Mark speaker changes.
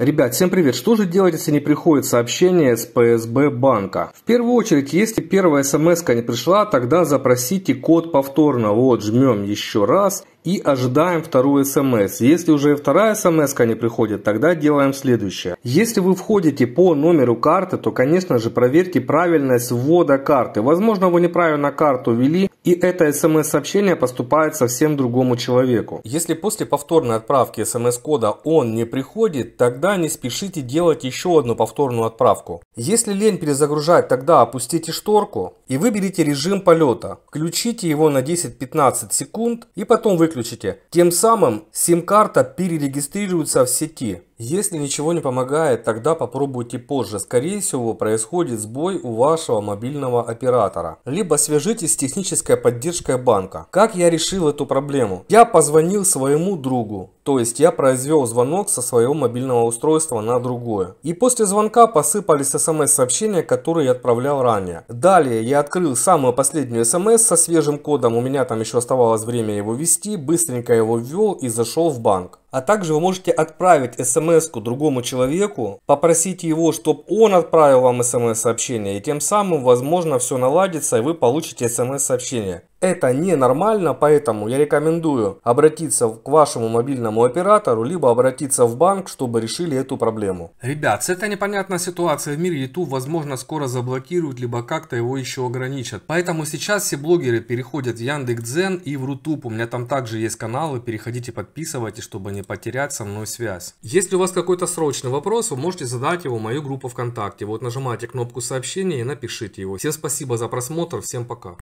Speaker 1: Ребят, всем привет! Что же делать, если не приходит сообщение с ПСБ банка? В первую очередь, если первая смс не пришла, тогда запросите код повторно. Вот, жмем еще раз и ожидаем вторую смс. Эм Если уже вторая смс эм не приходит, тогда делаем следующее. Если вы входите по номеру карты, то, конечно же, проверьте правильность ввода карты. Возможно, вы неправильно карту ввели, и это смс-сообщение эм поступает совсем другому человеку. Если после повторной отправки смс-кода он не приходит, тогда не спешите делать еще одну повторную отправку. Если лень перезагружать, тогда опустите шторку и выберите режим полета. Включите его на 10-15 секунд и потом вы выключите. Тем самым сим-карта перерегистрируется в сети. Если ничего не помогает, тогда попробуйте позже. Скорее всего, происходит сбой у вашего мобильного оператора. Либо свяжитесь с технической поддержкой банка. Как я решил эту проблему? Я позвонил своему другу. То есть я произвел звонок со своего мобильного устройства на другое. И после звонка посыпались смс-сообщения, эм которые я отправлял ранее. Далее я открыл самую последнюю смс эм со свежим кодом. У меня там еще оставалось время его ввести. Быстренько его ввел и зашел в банк. А также вы можете отправить смс другому человеку, попросить его, чтобы он отправил вам смс-сообщение, и тем самым, возможно, все наладится, и вы получите смс-сообщение. Это ненормально, поэтому я рекомендую обратиться к вашему мобильному оператору, либо обратиться в банк, чтобы решили эту проблему. Ребят, с непонятная ситуация в мире YouTube, возможно, скоро заблокируют, либо как-то его еще ограничат. Поэтому сейчас все блогеры переходят в Яндекс.Дзен и в Рутуб. У меня там также есть каналы, переходите, подписывайтесь, чтобы не потерять со мной связь. Если у вас какой-то срочный вопрос, вы можете задать его в мою группу ВКонтакте. Вот нажимайте кнопку сообщения и напишите его. Всем спасибо за просмотр, всем пока.